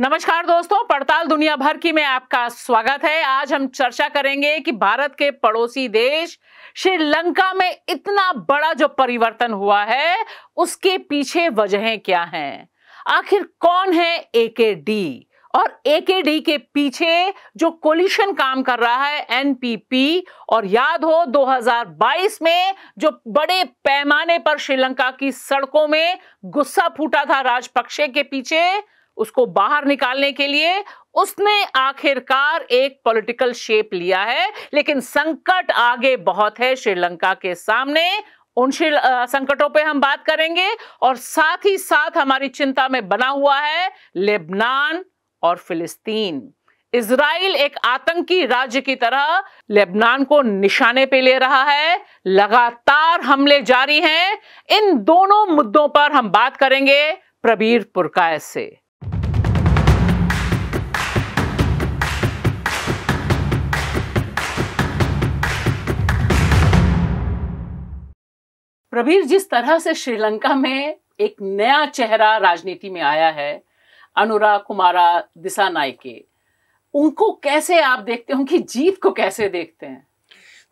नमस्कार दोस्तों पड़ताल दुनिया भर की में आपका स्वागत है आज हम चर्चा करेंगे कि भारत के पड़ोसी देश श्रीलंका में इतना बड़ा जो परिवर्तन हुआ है उसके पीछे वजहें क्या हैं आखिर कौन है एकेडी और एकेडी के पीछे जो कोलिशन काम कर रहा है एनपीपी और याद हो 2022 में जो बड़े पैमाने पर श्रीलंका की सड़कों में गुस्सा फूटा था राजपक्षे के पीछे उसको बाहर निकालने के लिए उसने आखिरकार एक पॉलिटिकल शेप लिया है लेकिन संकट आगे बहुत है श्रीलंका के सामने उन संकटों पे हम बात करेंगे और साथ ही साथ हमारी चिंता में बना हुआ है लेबनान और फिलिस्तीन इसराइल एक आतंकी राज्य की तरह लेबनान को निशाने पे ले रहा है लगातार हमले जारी हैं इन दोनों मुद्दों पर हम बात करेंगे प्रबीर पुरकाय से प्रवीर जिस तरह से श्रीलंका में एक नया चेहरा राजनीति में आया है अनुरा कुमारा दिशा नायके उनको कैसे आप देखते हैं उनकी जीत को कैसे देखते हैं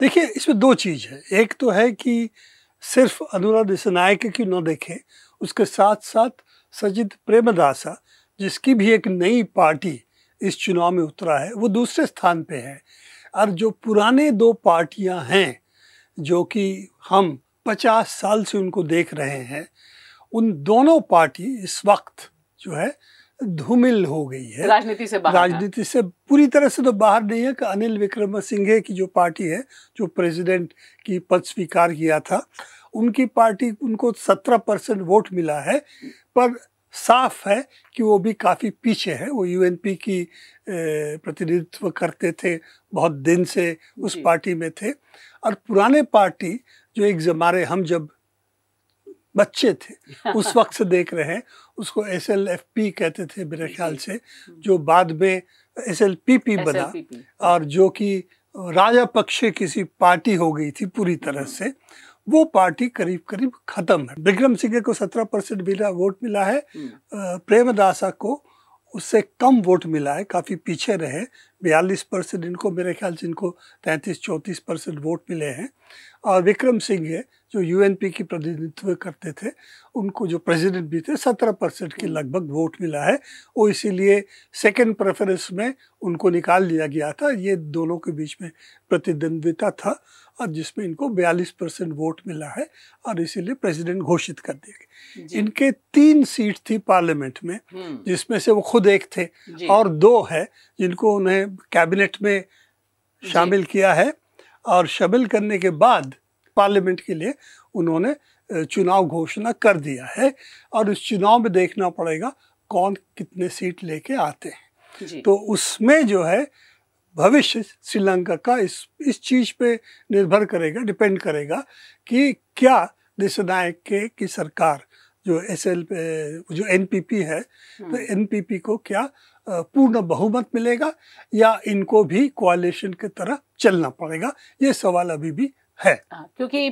देखिए इसमें दो चीज़ है एक तो है कि सिर्फ अनुरा नायक की न देखें उसके साथ साथ सजिद प्रेमदासा जिसकी भी एक नई पार्टी इस चुनाव में उतरा है वो दूसरे स्थान पे है और जो पुराने दो पार्टियां हैं जो कि हम पचास साल से उनको देख रहे हैं उन दोनों पार्टी इस वक्त जो है धूमिल हो गई है राजनीति से बाहर राजनीति से पूरी तरह से तो बाहर नहीं है कि अनिल विक्रम सिंघे की जो पार्टी है जो प्रेसिडेंट की पद स्वीकार किया था उनकी पार्टी उनको सत्रह परसेंट वोट मिला है पर साफ है कि वो भी काफ़ी पीछे है वो यूएनपी की प्रतिनिधित्व करते थे बहुत दिन से उस पार्टी में थे और पुराने पार्टी जो एक हमारे हम जब बच्चे थे उस वक्त से देख रहे हैं उसको एस एल एफ पी कहते थे मेरे ख्याल से हम्म। जो बाद में एस एल पी पी बना हम्म। और जो कि राजा पक्षे किसी पार्टी हो गई थी पूरी तरह से वो पार्टी करीब करीब खत्म है विक्रम सिंह को सत्रह परसेंट मिला वोट मिला है हम्म। प्रेमदासा को उससे कम वोट मिला है काफ़ी पीछे रहे बयालीस परसेंट इनको मेरे ख्याल से इनको तैंतीस चौंतीस परसेंट वोट मिले हैं और विक्रम सिंह है जो यू की प्रतिनिधित्व करते थे उनको जो प्रेसिडेंट भी थे सत्रह परसेंट के लगभग वोट मिला है वो इसीलिए सेकंड प्रेफरेंस में उनको निकाल लिया गया था ये दोनों के बीच में प्रतिद्वंदिता था और जिसमें इनको बयालीस परसेंट वोट मिला है और इसीलिए प्रेसिडेंट घोषित कर दिए गए इनके तीन सीट थी पार्लियामेंट में हम्म। जिसमें से वो खुद एक थे और दो है जिनको उन्हें कैबिनेट में शामिल किया है और शामिल करने के बाद पार्लियामेंट के लिए उन्होंने चुनाव घोषणा कर दिया है और इस चुनाव में देखना पड़ेगा कौन कितने सीट लेके आते हैं तो उसमें जो है भविष्य श्रीलंका का इस इस चीज़ पे निर्भर करेगा डिपेंड करेगा कि क्या देशनायक के की सरकार जो एस एल जो एन है तो एन हाँ। को क्या पूर्ण बहुमत मिलेगा या इनको भी क्वालिशन की तरह चलना पड़ेगा ये सवाल अभी भी है हाँ, क्योंकि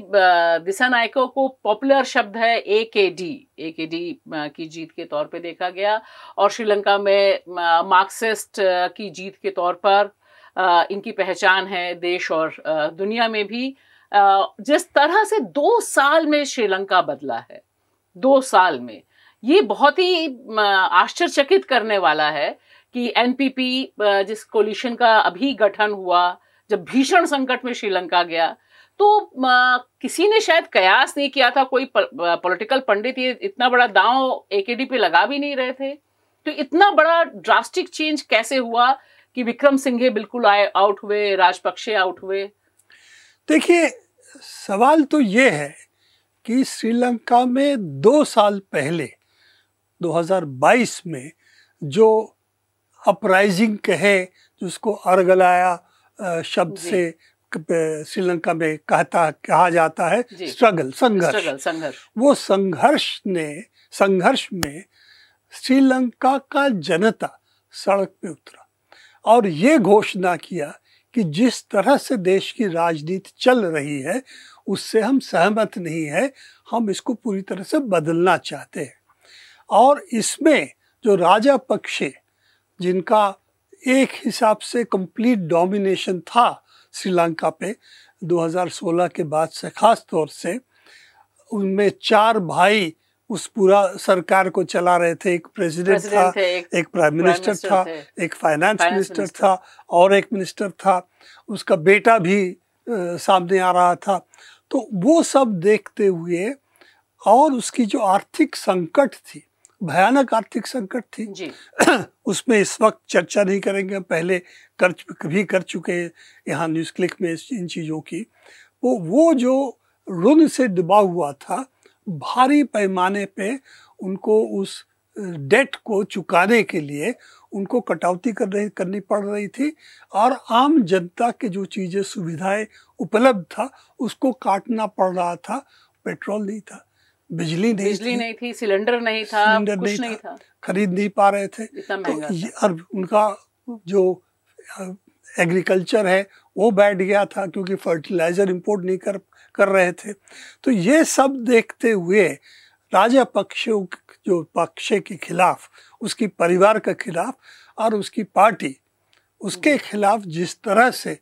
दिशा नायकों को पॉपुलर शब्द है ए के डी ए के डी की जीत के तौर पे देखा गया और श्रीलंका में मार्क्सिस्ट की जीत के तौर पर इनकी पहचान है देश और दुनिया में भी जिस तरह से दो साल में श्रीलंका बदला है दो साल में ये बहुत ही आश्चर्यचकित करने वाला है कि एनपीपी जिस कोलिशन का अभी गठन हुआ जब भीषण संकट में श्रीलंका गया तो किसी ने शायद कयास नहीं किया था कोई पॉलिटिकल पंडित ये इतना बड़ा दांव एकेडी पे लगा भी नहीं रहे थे तो इतना बड़ा ड्रास्टिक चेंज कैसे हुआ कि विक्रम सिंघे बिल्कुल आए आउट हुए राजपक्षे आउट हुए देखिए सवाल तो ये है कि श्रीलंका में दो साल पहले 2022 में जो अपराइजिंग कहे जिसको अर्गलाया शब्द से श्रीलंका में कहता कहा जाता है स्ट्रगल संघर्ष संघर्ष वो संघर्ष ने संघर्ष में श्रीलंका का जनता सड़क पे उतरा और ये घोषणा किया कि जिस तरह से देश की राजनीति चल रही है उससे हम सहमत नहीं है हम इसको पूरी तरह से बदलना चाहते हैं और इसमें जो राजा पक्ष जिनका एक हिसाब से कंप्लीट डोमिनेशन था श्रीलंका पे 2016 के बाद से ख़ास तौर से उनमें चार भाई उस पूरा सरकार को चला रहे थे एक प्रेसिडेंट था एक, एक प्राइम मिनिस्टर था एक फाइनेंस मिनिस्टर था और एक मिनिस्टर था उसका बेटा भी आ, सामने आ रहा था तो वो सब देखते हुए और उसकी जो आर्थिक संकट थी भयानक आर्थिक संकट थी जी। उसमें इस वक्त चर्चा नहीं करेंगे पहले कर भी कर चुके हैं यहाँ न्यूज़ क्लिक में इन चीज़ों की वो वो जो ऋण से दबा हुआ था भारी पैमाने पे उनको उस डेट को चुकाने के लिए उनको कटौती कर रही करनी पड़ रही थी और आम जनता के जो चीज़ें सुविधाएं उपलब्ध था उसको काटना पड़ रहा था पेट्रोल नहीं था बिजली नहीं बिजली नहीं थी सिलेंडर नहीं था सिलेंडर नहीं, नहीं था, था खरीद नहीं पा रहे थे तो और उनका जो एग्रीकल्चर है वो बैठ गया था क्योंकि फर्टिलाइज़र इंपोर्ट नहीं कर कर रहे थे तो ये सब देखते हुए राजा पक्षों जो पक्ष के खिलाफ उसकी परिवार के खिलाफ और उसकी पार्टी उसके हम्म। खिलाफ जिस तरह से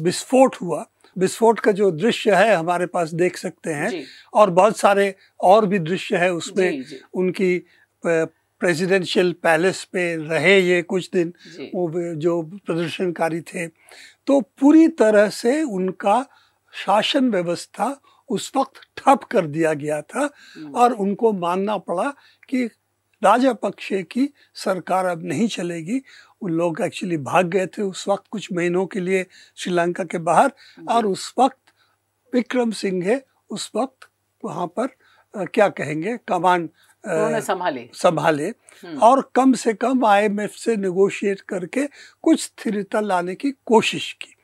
विस्फोट हुआ विस्फोट का जो दृश्य है हमारे पास देख सकते हैं और बहुत सारे और भी दृश्य है उसमें उनकी प्रेसिडेंशियल पैलेस पे रहे ये कुछ दिन वो जो प्रदर्शनकारी थे तो पूरी तरह से उनका शासन व्यवस्था उस वक्त ठप कर दिया गया था हम्म। और उनको मानना पड़ा कि राजा पक्षे की सरकार अब नहीं चलेगी उन लोग एक्चुअली भाग गए थे उस वक्त कुछ महीनों के लिए श्रीलंका के बाहर और उस वक्त विक्रम सिंह उस वक्त वहाँ पर आ, क्या कहेंगे कमान संभाले संभाले हम्म। और कम से कम आईएमएफ से निगोशिएट करके कुछ स्थिरता लाने की कोशिश की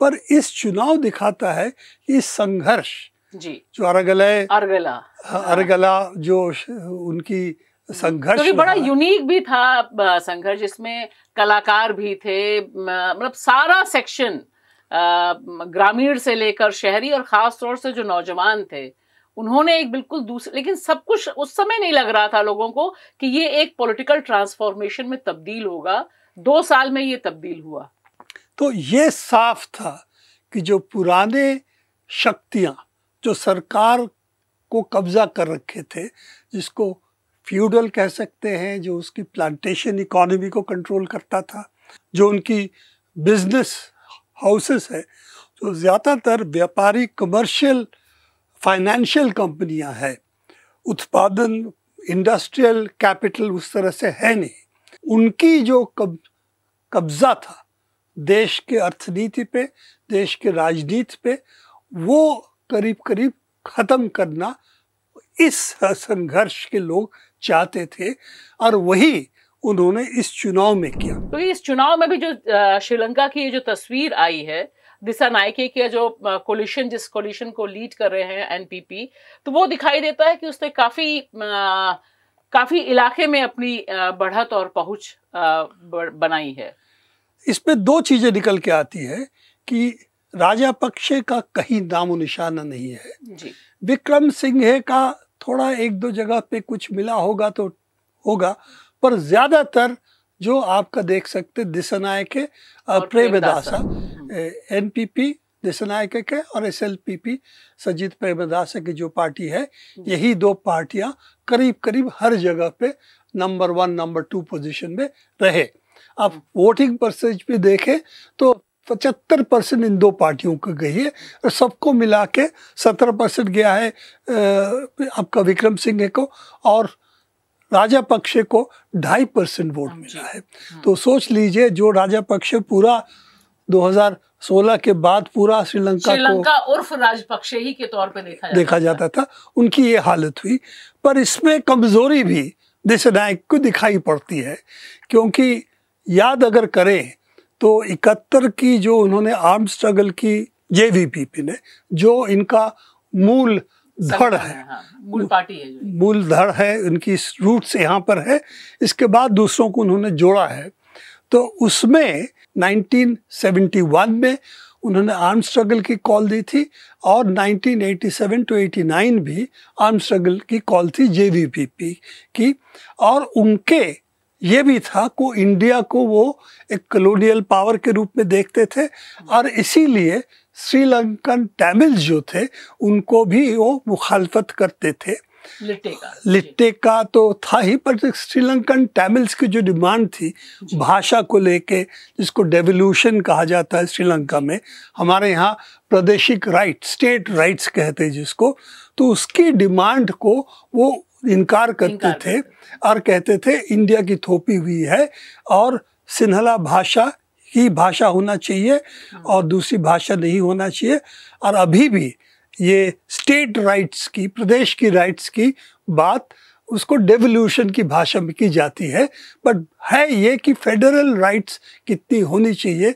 पर इस चुनाव दिखाता है कि संघर्ष जी जो है अरगला हाँ, अरगला जो उनकी संघर्ष तो बड़ा यूनिक भी था संघर्ष जिसमें कलाकार भी थे मतलब सारा सेक्शन ग्रामीण से लेकर शहरी और ख़ास तौर से जो नौजवान थे उन्होंने एक बिल्कुल दूसरे लेकिन सब कुछ उस समय नहीं लग रहा था लोगों को कि ये एक पॉलिटिकल ट्रांसफॉर्मेशन में तब्दील होगा दो साल में ये तब्दील हुआ तो ये साफ था कि जो पुराने शक्तियां जो सरकार को कब्जा कर रखे थे जिसको फ्यूडल कह सकते हैं जो उसकी प्लांटेशन इकोनॉमी को कंट्रोल करता था जो उनकी बिजनेस हाउसेस है जो ज़्यादातर व्यापारी कमर्शियल फाइनेंशियल कंपनियां हैं उत्पादन इंडस्ट्रियल कैपिटल उस तरह से है नहीं उनकी जो कब कब्ज़ा था देश के अर्थनीति पे देश के राजनीति पे वो करीब करीब ख़त्म करना इस संघर्ष के लोग चाहते थे और वही उन्होंने इस चुनाव में किया तो इस चुनाव में भी जो श्रीलंका की जो तस्वीर आई है दिशा नायके के जो कोलिशन जिस कोलिशन को लीड कर रहे हैं एनपीपी तो वो दिखाई देता है कि उसने काफी आ, काफी इलाके में अपनी बढ़त और पहुंच बनाई है इसमें दो चीजें निकल के आती है कि राजा पक्षे का कहीं दामो निशाना नहीं है विक्रम सिंघे का थोड़ा एक दो जगह पे कुछ मिला होगा तो होगा पर ज्यादातर जो आपका देख सकते दिसनायक है प्रेमदासा हाँ। एन पी पी दिसनायक के और S L P P Sajith Premadasa की जो पार्टी है यही दो पार्टियां करीब करीब हर जगह पे number one number two position में रहे आप हाँ। वोटिंग परसेंटेज भी देखें तो पचहत्तर परसेंट इन दो पार्टियों को गई है और सबको मिला के सत्रह परसेंट गया है आपका विक्रम सिंह को और राजा पक्षे को ढाई परसेंट वोट हाँ, मिला है हाँ। तो सोच लीजिए जो राजा पक्षे पूरा 2016 के बाद पूरा श्रीलंका श्रीलंका उर्फ राजपक्षे ही के तौर पे देखा देखा जाता था उनकी ये हालत हुई पर इसमें कमजोरी भी देश नायक को दिखाई पड़ती है क्योंकि याद अगर करें तो इकहत्तर की जो उन्होंने आर्म स्ट्रगल की जे पी ने जो इनका मूल धड़ है हाँ, मूल पार्टी है मूल धड़ है उनकी से यहाँ पर है इसके बाद दूसरों को उन्होंने जोड़ा है तो उसमें 1971 में उन्होंने आर्म स्ट्रगल की कॉल दी थी और 1987 टू 89 भी आर्म स्ट्रगल की कॉल थी जे की और उनके ये भी था को इंडिया को वो एक कलोनियल पावर के रूप में देखते थे और इसीलिए श्रीलंकन टैमिल्स जो थे उनको भी वो मुखालफत करते थे लिट्टे का लिट्टे का तो था ही पर श्रीलंकन टैमिल्स की जो डिमांड थी भाषा को लेके जिसको डेवोल्यूशन कहा जाता है श्रीलंका में हमारे यहाँ प्रादेशिक राइट स्टेट राइट्स कहते हैं जिसको तो उसकी डिमांड को वो इनकार करते इनकार थे और कहते थे इंडिया की थोपी हुई है और सिन्हला भाषा ही भाषा होना चाहिए हाँ। और दूसरी भाषा नहीं होना चाहिए और अभी भी ये स्टेट राइट्स की प्रदेश की राइट्स की बात उसको डेवोल्यूशन की भाषा में की जाती है बट है ये कि फेडरल राइट्स कितनी होनी चाहिए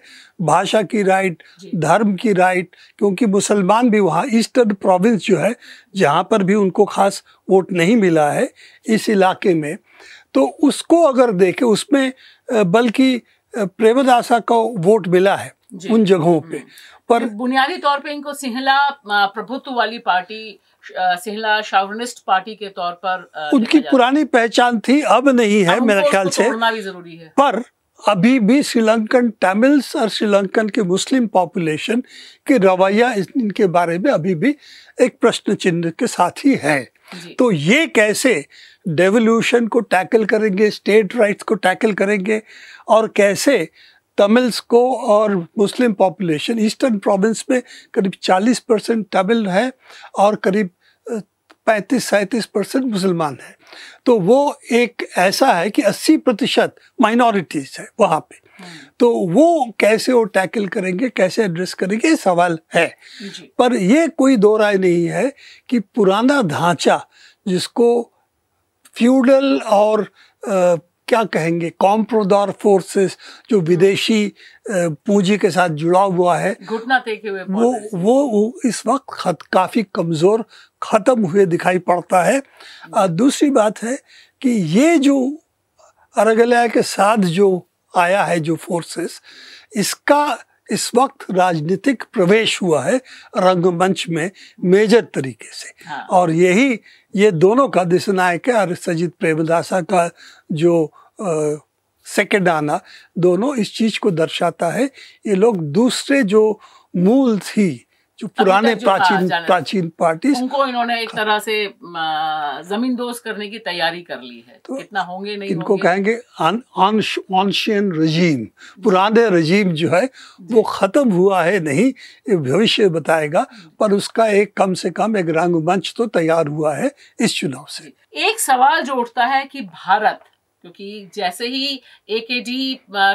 भाषा की राइट धर्म की राइट क्योंकि मुसलमान भी वहाँ ईस्टर्न प्रोविंस जो है जहाँ पर भी उनको खास वोट नहीं मिला है इस इलाके में तो उसको अगर देखें उसमें बल्कि प्रेमदासा का वोट मिला है उन जगहों हम्म। पे पर बुनियादी तौर पे इनको सिंहला प्रभुत्व वाली पार्टी सिहला शावनिस्ट पार्टी के तौर पर उनकी पुरानी पहचान थी अब नहीं है मेरे ख्याल से भी जरूरी है पर अभी भी श्रीलंकन तमिल्स और श्रीलंकन के मुस्लिम पॉपुलेशन के रवैया इनके बारे में अभी भी एक प्रश्न चिन्ह के साथ ही है तो ये कैसे डेवोल्यूशन को टैकल करेंगे स्टेट राइट्स को टैकल करेंगे और कैसे तमिल्स को और मुस्लिम पॉपुलेशन ईस्टर्न प्रोविंस में करीब 40 परसेंट तमिल है और करीब पैंतीस सैंतीस परसेंट मुसलमान है तो वो एक ऐसा है कि 80 प्रतिशत माइनॉरिटीज़ है वहाँ पे हम्म। तो वो कैसे वो टैकल करेंगे कैसे एड्रेस करेंगे ये सवाल है पर ये कोई दो राय नहीं है कि पुराना ढांचा जिसको फ्यूडल और आ, क्या कहेंगे कॉम्प्रोदार फोर्सेस जो विदेशी पूंजी के साथ जुड़ा हुआ है घुटना टेके हुए वो, वो इस वक्त खत काफ़ी कमज़ोर ख़त्म हुए दिखाई पड़ता है और दूसरी बात है कि ये जो अरगलिया के साथ जो आया है जो फोर्सेस इसका इस वक्त राजनीतिक प्रवेश हुआ है रंगमंच में मेजर तरीके से हाँ। और यही ये दोनों का दिशनायक है और सजित प्रेमदासा का जो सेकेंड आना दोनों इस चीज़ को दर्शाता है ये लोग दूसरे जो मूल थी जो पुराने जो प्राचीन प्राचीन पार्टी उनको इन्होंने एक तरह से जमीन दोस्त करने की तैयारी कर ली है तो इतना होंगे नहीं इनको होंगे? कहेंगे ऑनशियन रजीम पुराने रजीम जो है वो ख़त्म हुआ है नहीं ये भविष्य बताएगा पर उसका एक कम से कम एक रंगमंच तो तैयार हुआ है इस चुनाव से एक सवाल जो उठता है कि भारत क्योंकि जैसे ही ए के जी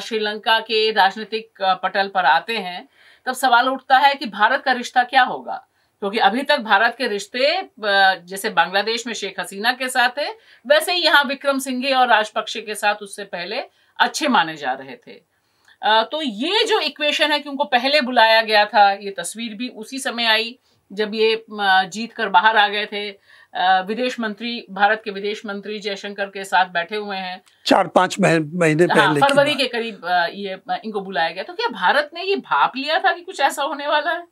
श्रीलंका के राजनीतिक पटल पर आते हैं तब सवाल उठता है कि भारत का रिश्ता क्या होगा क्योंकि अभी तक भारत के रिश्ते जैसे बांग्लादेश में शेख हसीना के साथ थे वैसे ही यहाँ विक्रम सिंघे और राजपक्षे के साथ उससे पहले अच्छे माने जा रहे थे तो ये जो इक्वेशन है कि उनको पहले बुलाया गया था ये तस्वीर भी उसी समय आई जब ये जीत कर बाहर आ गए थे विदेश मंत्री भारत के विदेश मंत्री जयशंकर के साथ बैठे हुए हैं चार पांच महीने हाँ, पहले फरवरी के करीब ये इनको बुलाया गया तो क्या भारत ने ये भाप लिया था कि कुछ ऐसा होने वाला है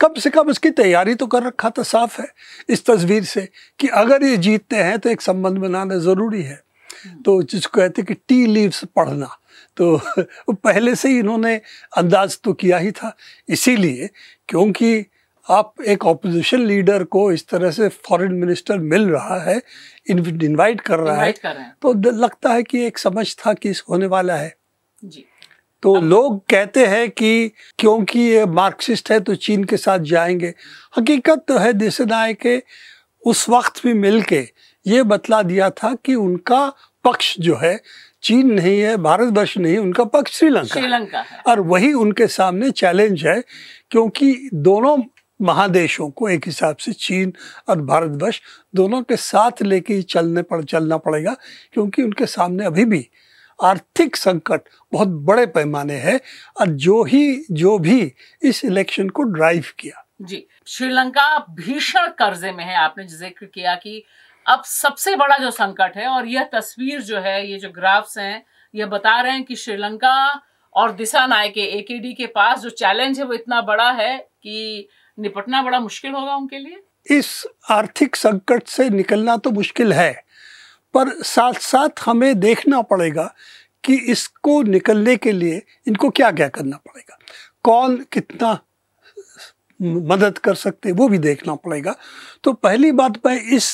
कम से कम उसकी तैयारी तो कर रखा था साफ है इस तस्वीर से कि अगर ये जीतते हैं तो एक संबंध बनाना ज़रूरी है हम्म। तो जिसको कहते कि टी लीव्स पढ़ना तो पहले से ही इन्होंने अंदाज तो किया ही था इसीलिए क्योंकि आप एक ऑपोजिशन लीडर को इस तरह से फॉरेन मिनिस्टर मिल रहा है इनवाइट कर रहा है तो लगता है कि एक समझ था कि इस होने वाला है जी तो लोग कहते हैं कि क्योंकि ये मार्क्सिस्ट है तो चीन के साथ जाएंगे हकीकत तो है देसनाए के उस वक्त भी मिलके ये बतला दिया था कि उनका पक्ष जो है चीन नहीं है भारतवर्ष नहीं उनका पक्ष श्रीलंका श्रीलंका और वही उनके सामने चैलेंज है क्योंकि दोनों महादेशों को एक हिसाब से चीन और भारतवर्ष दोनों के साथ लेके ही चलने पर चलना पड़ेगा क्योंकि उनके सामने अभी भी आर्थिक संकट बहुत बड़े पैमाने है और जो ही जो भी इस इलेक्शन को ड्राइव किया जी श्रीलंका भीषण कर्जे में है आपने जिक्र किया कि अब सबसे बड़ा जो संकट है और यह तस्वीर जो है ये जो ग्राफ्स हैं यह बता रहे हैं कि श्रीलंका और दिशा नायके एकेडी के पास जो चैलेंज है वो इतना बड़ा है कि निपटना बड़ा मुश्किल होगा उनके लिए इस आर्थिक संकट से निकलना तो मुश्किल है पर साथ साथ हमें देखना पड़ेगा कि इसको निकलने के लिए इनको क्या क्या करना पड़ेगा कौन कितना मदद कर सकते वो भी देखना पड़ेगा तो पहली बात मैं इस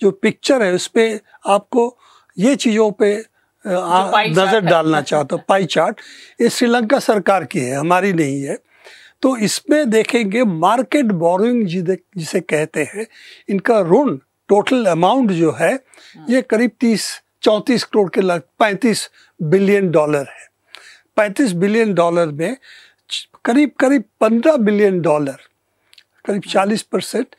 जो पिक्चर है उस पर आपको ये चीज़ों पे नज़र डालना चाहता हूँ पाई चार्ट ये श्रीलंका सरकार की है हमारी नहीं है तो इसमें देखेंगे मार्केट बोरिंग जिसे कहते हैं इनका ऋण टोटल अमाउंट जो है हाँ। ये करीब तीस चौंतीस करोड़ के लग पैंतीस बिलियन डॉलर है पैंतीस बिलियन डॉलर में करीब करीब पंद्रह बिलियन डॉलर करीब हाँ। चालीस परसेंट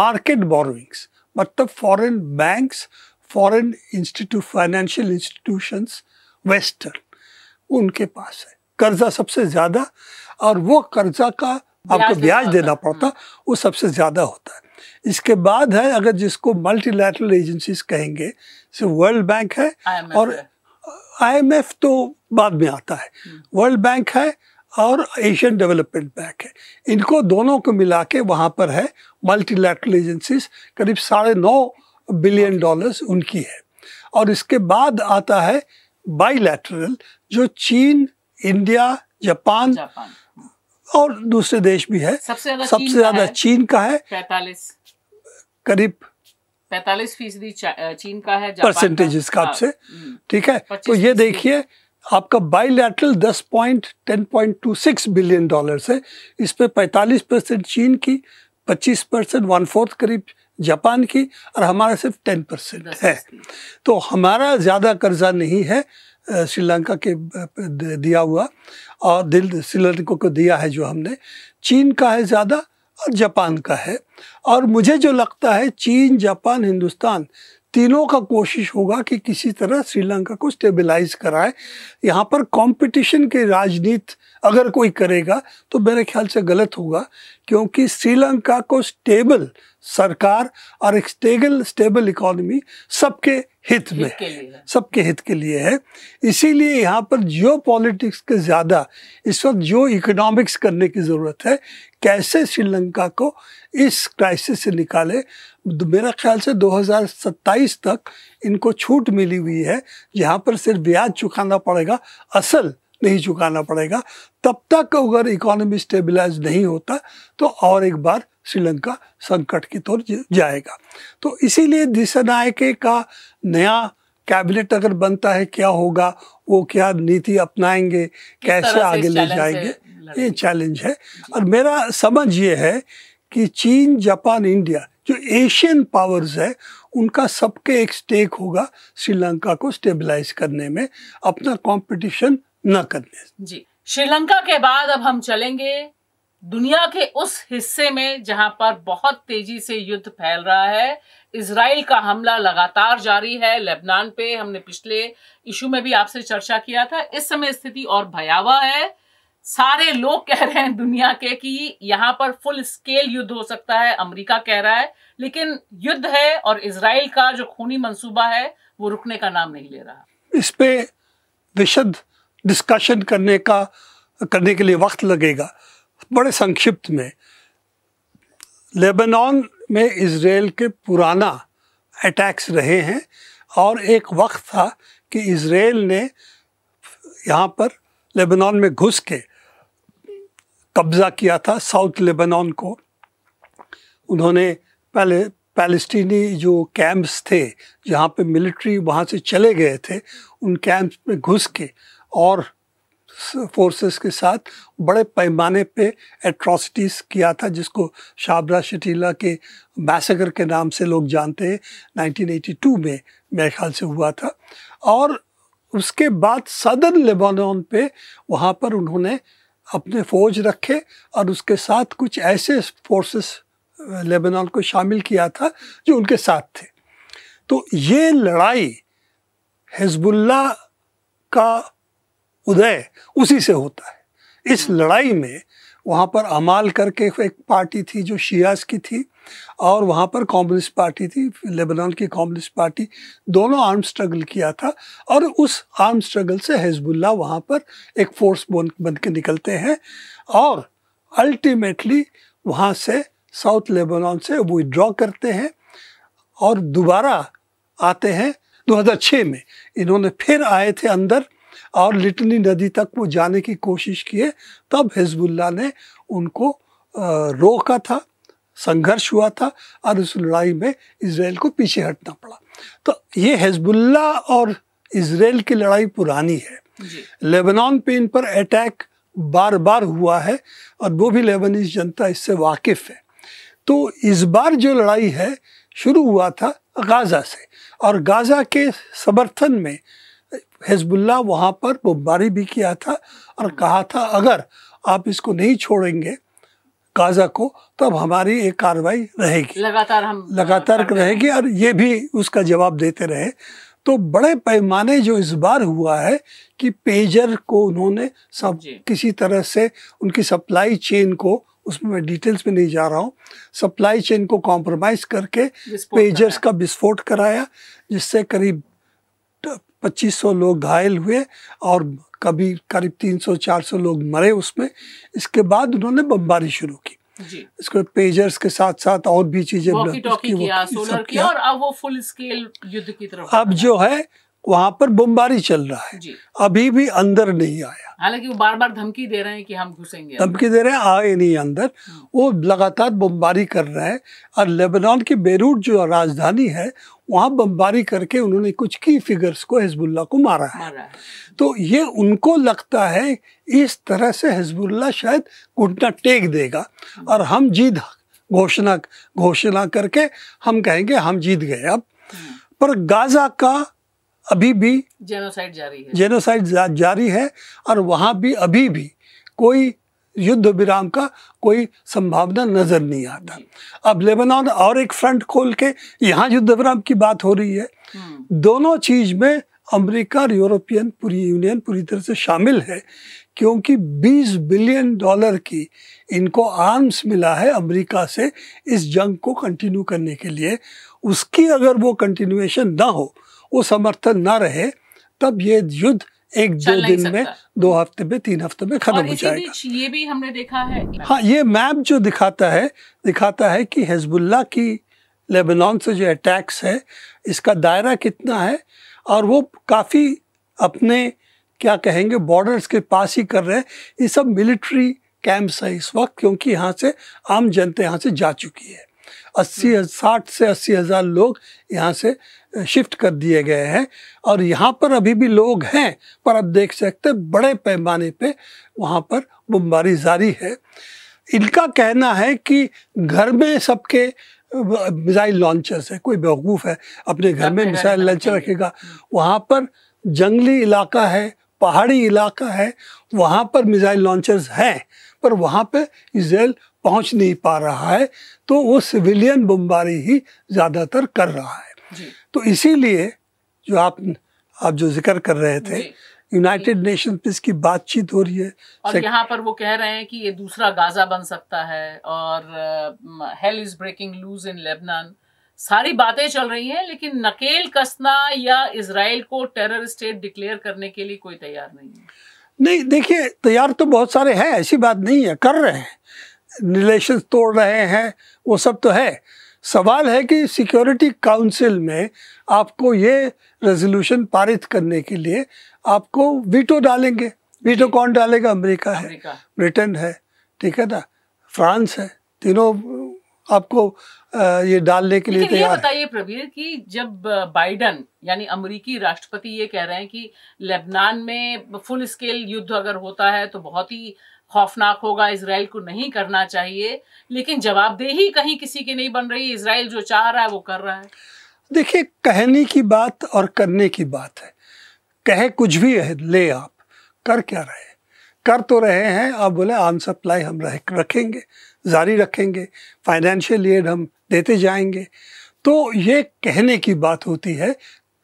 मार्केट बोरोइंग्स मतलब foreign banks foreign institute financial institutions western उनके पास है कर्जा सबसे ज़्यादा और वो कर्जा का आपको ब्याज देना पड़ता हम्म। वो सबसे ज़्यादा होता है इसके बाद है अगर जिसको मल्टीलैटरल एजेंसीज कहेंगे जैसे वर्ल्ड बैंक है और आईएमएफ तो बाद में आता है वर्ल्ड हम्म। बैंक है और एशियन डेवलपमेंट बैंक है इनको दोनों को मिला के वहाँ पर है मल्टीलैटरल एजेंसीज करीब साढ़े नौ बिलियन डॉलर्स उनकी है और इसके बाद आता है बाईलैटरल जो चीन इंडिया जापान, जापान। और दूसरे देश भी है सबसे ज्यादा चीन का है पैतालीस करीब पैतालीस फीसदी चीन का है परसेंटेज हिसाब से ठीक है तो ये देखिए आपका बाइलैटरल 10 पॉइंट 10.26 बिलियन डॉलर है इस पर पैंतालीस परसेंट चीन की 25 परसेंट वन फोर्थ करीब जापान की और हमारा सिर्फ 10 परसेंट है तो हमारा ज़्यादा कर्जा नहीं है श्रीलंका के दिया हुआ और दिल श्रीलंका को दिया है जो हमने चीन का है ज़्यादा और जापान का है और मुझे जो लगता है चीन जापान हिंदुस्तान तीनों का कोशिश होगा कि किसी तरह श्रीलंका को स्टेबलाइज कराए यहाँ पर कंपटीशन के राजनीति अगर कोई करेगा तो मेरे ख्याल से गलत होगा क्योंकि श्रीलंका को स्टेबल सरकार और एक स्टेबल स्टेबल इकोनॉमी सबके हित में है सबके हित के लिए है इसीलिए यहाँ पर जियो पॉलिटिक्स के ज़्यादा इस वक्त जियो इकोनॉमिक्स करने की ज़रूरत है कैसे श्रीलंका को इस क्राइसिस से निकाले मेरा ख्याल से 2027 तक इनको छूट मिली हुई है जहाँ पर सिर्फ ब्याज चुकाना पड़ेगा असल नहीं चुकाना पड़ेगा तब तक अगर इकोनॉमी स्टेबलाइज नहीं होता तो और एक बार श्रीलंका संकट की तौर जाएगा तो इसीलिए नायके का नया कैबिनेट अगर बनता है क्या होगा वो क्या नीति अपनाएंगे कैसे आगे ले जाएंगे ये चैलेंज है और मेरा समझ ये है कि चीन जापान इंडिया जो एशियन पावर्स है उनका सबके एक स्टेक होगा श्रीलंका को स्टेबलाइज करने में अपना कंपटीशन न करने जी श्रीलंका के बाद अब हम चलेंगे दुनिया के उस हिस्से में जहां पर बहुत तेजी से युद्ध फैल रहा है इसराइल का हमला लगातार जारी है लेबनान पे हमने पिछले इशू में भी आपसे चर्चा किया था इस समय स्थिति और भयावह है सारे लोग कह रहे हैं दुनिया के कि यहाँ पर फुल स्केल युद्ध हो सकता है अमेरिका कह रहा है लेकिन युद्ध है और इसराइल का जो खूनी मंसूबा है वो रुकने का नाम नहीं ले रहा इस पे विशद डिस्कशन करने का करने के लिए वक्त लगेगा बड़े संक्षिप्त में लेबनान में इसराइल के पुराना अटैक्स रहे हैं और एक वक्त था कि इसराइल ने यहाँ पर लेबनान में घुस के कब्ज़ा किया था साउथ लेबनान को उन्होंने पहले पैलेस्टीनी जो कैंप्स थे जहाँ पे मिलिट्री वहाँ से चले गए थे उन कैंप्स में घुस के और फोर्सेस के साथ बड़े पैमाने पे एट्रॉसिटीज़ किया था जिसको शाबरा शटीला के मैसेकर के नाम से लोग जानते हैं 1982 में मेरे ख्याल से हुआ था और उसके बाद सदर लेबानॉन पे वहाँ पर उन्होंने अपने फौज रखे और उसके साथ कुछ ऐसे फोर्सेस लेबनान को शामिल किया था जो उनके साथ थे तो ये लड़ाई हिजबुल्ला का उदय उसी से होता है इस लड़ाई में वहाँ पर अमाल करके एक पार्टी थी जो शियास की थी और वहाँ पर कम्युनिस्ट पार्टी थी लेबनान की कम्युनिस्ट पार्टी दोनों आर्म स्ट्रगल किया था और उस आर्म स्ट्रगल से हिजबुल्ला वहाँ पर एक फोर्स बन बन के निकलते हैं और अल्टीमेटली वहाँ से साउथ लेबनान से विड्रॉ करते हैं और दोबारा आते हैं 2006 में इन्होंने फिर आए थे अंदर और लिटनी नदी तक वो जाने की कोशिश किए तब हिजबुल्ला ने उनको रोका था संघर्ष हुआ था और उस लड़ाई में इसराइल को पीछे हटना पड़ा तो ये हिजबुल्ला और इसराइल की लड़ाई पुरानी है लेबनान पे इन पर अटैक बार बार हुआ है और वो भी लेबनीज जनता इससे वाकिफ़ है तो इस बार जो लड़ाई है शुरू हुआ था गाज़ा से और गाज़ा के समर्थन में हिजबुल्ला वहाँ पर बमबारी भी किया था और कहा था अगर आप इसको नहीं छोड़ेंगे गाजा को तब हमारी एक कार्रवाई रहेगी लगातार हम लगातार रहेगी और ये भी उसका जवाब देते रहे तो बड़े पैमाने जो इस बार हुआ है कि पेजर को उन्होंने सब किसी तरह से उनकी सप्लाई चेन को उसमें मैं डिटेल्स में नहीं जा रहा हूँ सप्लाई चेन को कॉम्प्रोमाइज़ करके पेजर्स का विस्फोट कराया जिससे करीब 2500 लोग घायल हुए और कभी करीब 300-400 लोग मरे उसमें इसके बाद उन्होंने बमबारी शुरू की इसको पेजर्स के साथ साथ और भी चीजें और अब वो फुल स्केल युद्ध की तरफ अब जो है वहां पर बमबारी चल रहा है अभी भी अंदर नहीं आया हालांकि वो बार बार धमकी दे रहे हैं कि हम घुसेंगे धमकी दे रहे हैं आए नहीं अंदर वो लगातार बमबारी कर रहे हैं और लेबनान की बेरूट जो राजधानी है वहाँ बमबारी करके उन्होंने कुछ की फिगर्स को हिजबुल्ला को मारा है मारा है। तो ये उनको लगता है इस तरह से हिजबुल्ला शायद घुटना टेक देगा और हम जीत घोषणा घोषणा करके हम कहेंगे हम जीत गए अब हम्म। पर गाज़ा का अभी भी जेनोसाइड जारी है जेनोसाइड जा, जारी है और वहाँ भी अभी भी कोई युद्ध विराम का कोई संभावना नज़र नहीं आता अब लेबनान और एक फ्रंट खोल के यहाँ युद्ध विराम की बात हो रही है हम्म। दोनों चीज़ में अमेरिका और यूरोपियन पूरी यूनियन पूरी तरह से शामिल है क्योंकि 20 बिलियन डॉलर की इनको आर्म्स मिला है अमेरिका से इस जंग को कंटिन्यू करने के लिए उसकी अगर वो कंटिन्यूएशन ना हो वो समर्थन ना रहे तब ये युद्ध एक दो दिन में दो हफ्ते में तीन हफ्ते में खत्म हो जाएगा ये भी हमने देखा है हाँ ये मैप जो दिखाता है दिखाता है कि हिजबुल्ला की लेबनान से जो अटैक्स है इसका दायरा कितना है और वो काफ़ी अपने क्या कहेंगे बॉर्डर्स के पास ही कर रहे हैं ये सब मिलिट्री कैंप्स है इस वक्त क्योंकि यहाँ से आम जनता यहाँ से जा चुकी है अस्सी साठ से अस्सी हज़ार लोग यहाँ से शिफ्ट कर दिए गए हैं और यहाँ पर अभी भी लोग हैं पर आप देख सकते हैं बड़े पैमाने पे वहाँ पर बमबारी जारी है इनका कहना है कि घर में सबके मिसाइल लॉन्चर्स है कोई बेवकूफ़ है अपने घर में मिसाइल लॉन्चर रखेगा हम्म। वहाँ पर जंगली इलाका है पहाड़ी इलाका है वहाँ पर मिसाइल लॉन्चर्स हैं पर वहाँ पे इसराइल पहुँच नहीं पा रहा है तो वो सिविलियन बमबारी ही ज़्यादातर कर रहा है तो इसीलिए जो आप आप जो जिक्र कर रहे थे यूनाइटेड नेशन पे इसकी बातचीत हो रही है और यहाँ पर वो कह रहे हैं कि ये दूसरा गाजा बन सकता है और hell is breaking loose in Lebanon सारी बातें चल रही हैं लेकिन नकेल कसना या इसराइल को टेरर स्टेट डिक्लेयर करने के लिए कोई तैयार नहीं है नहीं देखिए तैयार तो बहुत सारे हैं ऐसी बात नहीं है कर रहे हैं रिलेशन तोड़ रहे हैं वो सब तो है सवाल है कि सिक्योरिटी काउंसिल में आपको ये रेजोल्यूशन पारित करने के लिए आपको वीटो डालेंगे वीटो कौन डालेगा अमेरिका है ब्रिटेन है ठीक है ना फ्रांस है तीनों आपको ये डालने के लिए तैयार बताइए प्रवीर कि जब बाइडन यानी अमेरिकी राष्ट्रपति ये कह रहे हैं कि लेबनान में फुल स्केल युद्ध अगर होता है तो बहुत ही खौफनाक होगा इसराइल को नहीं करना चाहिए लेकिन जवाबदेही कहीं किसी की नहीं बन रही इसराइल जो चाह रहा है वो कर रहा है देखिए कहने की बात और करने की बात है कहे कुछ भी है ले आप कर क्या रहे कर तो रहे हैं आप बोले आम सप्लाई हम रह रखेंगे जारी रखेंगे फाइनेंशियल एड हम देते जाएंगे तो ये कहने की बात होती है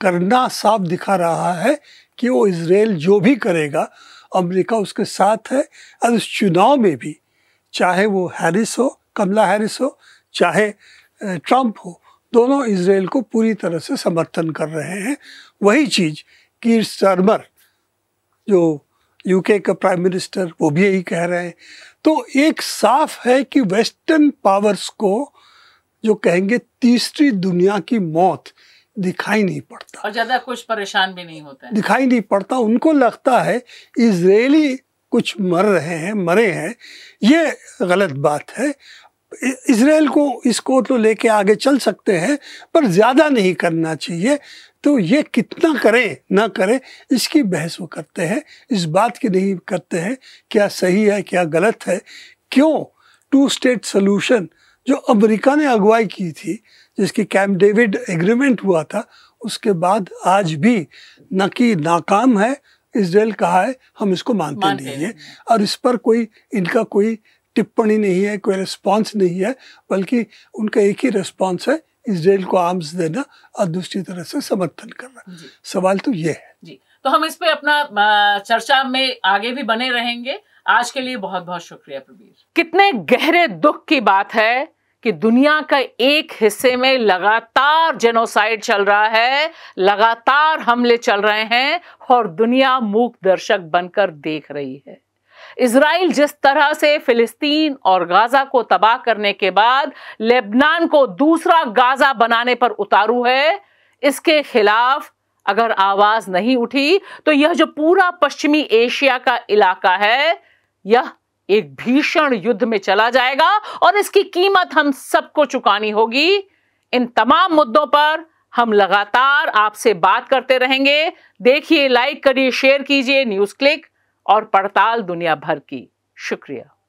करना साफ दिखा रहा है कि वो इसराइल जो भी करेगा अमेरिका उसके साथ है और उस चुनाव में भी चाहे वो हैरिस हो कमला हैरिस हो चाहे ट्रंप हो दोनों इसराइल को पूरी तरह से समर्थन कर रहे हैं वही चीज़ कीर सरमर जो यूके का प्राइम मिनिस्टर वो भी यही कह रहे हैं तो एक साफ है कि वेस्टर्न पावर्स को जो कहेंगे तीसरी दुनिया की मौत दिखाई नहीं पड़ता और ज़्यादा कुछ परेशान भी नहीं होता दिखाई नहीं पड़ता उनको लगता है इसराइली कुछ मर रहे हैं मरे हैं ये गलत बात है इसराइल को इसको तो लेके आगे चल सकते हैं पर ज़्यादा नहीं करना चाहिए तो ये कितना करें ना करें इसकी बहस वो करते हैं इस बात की नहीं करते हैं क्या सही है क्या गलत है क्यों टू स्टेट सोल्यूशन जो अमेरिका ने अगुवाई की थी जिसकी कैम्प डेविड एग्रीमेंट हुआ था उसके बाद आज भी न कि नाकाम है इसराइल कहा है हम इसको मानते, मानते नहीं है और इस पर कोई इनका कोई टिप्पणी नहीं है कोई रिस्पांस नहीं है बल्कि उनका एक ही रिस्पांस है इसराइल को आर्म्स देना और दूसरी तरह से समर्थन करना सवाल तो ये है जी तो हम इस पे अपना चर्चा में आगे भी बने रहेंगे आज के लिए बहुत बहुत शुक्रिया प्रवीर कितने गहरे दुख की बात है कि दुनिया का एक हिस्से में लगातार जेनोसाइड चल रहा है लगातार हमले चल रहे हैं और दुनिया मूक दर्शक बनकर देख रही है इसराइल जिस तरह से फिलिस्तीन और गाजा को तबाह करने के बाद लेबनान को दूसरा गाजा बनाने पर उतारू है इसके खिलाफ अगर आवाज नहीं उठी तो यह जो पूरा पश्चिमी एशिया का इलाका है यह एक भीषण युद्ध में चला जाएगा और इसकी कीमत हम सबको चुकानी होगी इन तमाम मुद्दों पर हम लगातार आपसे बात करते रहेंगे देखिए लाइक करिए शेयर कीजिए न्यूज़ क्लिक और पड़ताल दुनिया भर की शुक्रिया